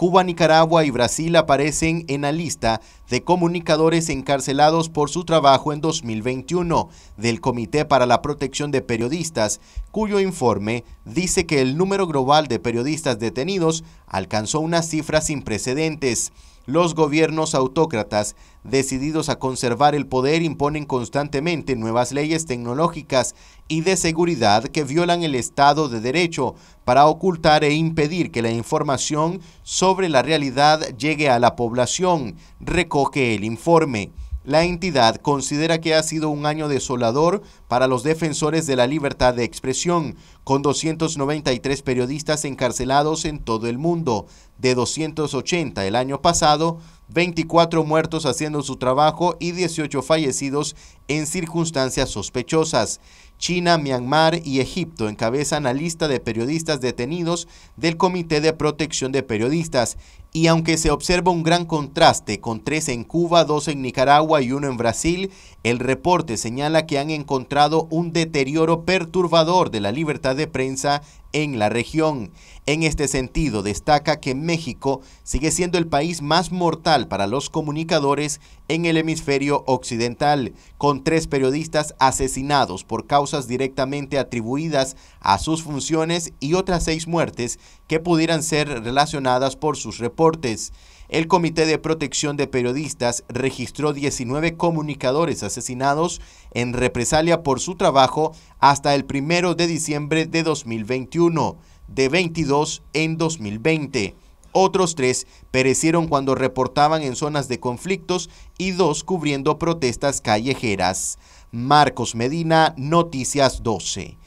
Cuba, Nicaragua y Brasil aparecen en la lista de comunicadores encarcelados por su trabajo en 2021 del Comité para la Protección de Periodistas, cuyo informe dice que el número global de periodistas detenidos alcanzó unas cifras sin precedentes. Los gobiernos autócratas, decididos a conservar el poder, imponen constantemente nuevas leyes tecnológicas y de seguridad que violan el Estado de Derecho para ocultar e impedir que la información sobre la realidad llegue a la población, recoge el informe. La entidad considera que ha sido un año desolador para los defensores de la libertad de expresión, con 293 periodistas encarcelados en todo el mundo, de 280 el año pasado, 24 muertos haciendo su trabajo y 18 fallecidos en circunstancias sospechosas. China, Myanmar y Egipto encabezan la lista de periodistas detenidos del Comité de Protección de Periodistas. Y aunque se observa un gran contraste, con tres en Cuba, dos en Nicaragua y uno en Brasil, el reporte señala que han encontrado un deterioro perturbador de la libertad de prensa en la región. En este sentido, destaca que México sigue siendo el país más mortal para los comunicadores en el hemisferio occidental, con tres periodistas asesinados por causas directamente atribuidas a sus funciones y otras seis muertes que pudieran ser relacionadas por sus reportes. El Comité de Protección de Periodistas registró 19 comunicadores asesinados en represalia por su trabajo hasta el primero de diciembre de 2021 de 22 en 2020. Otros tres perecieron cuando reportaban en zonas de conflictos y dos cubriendo protestas callejeras. Marcos Medina, Noticias 12.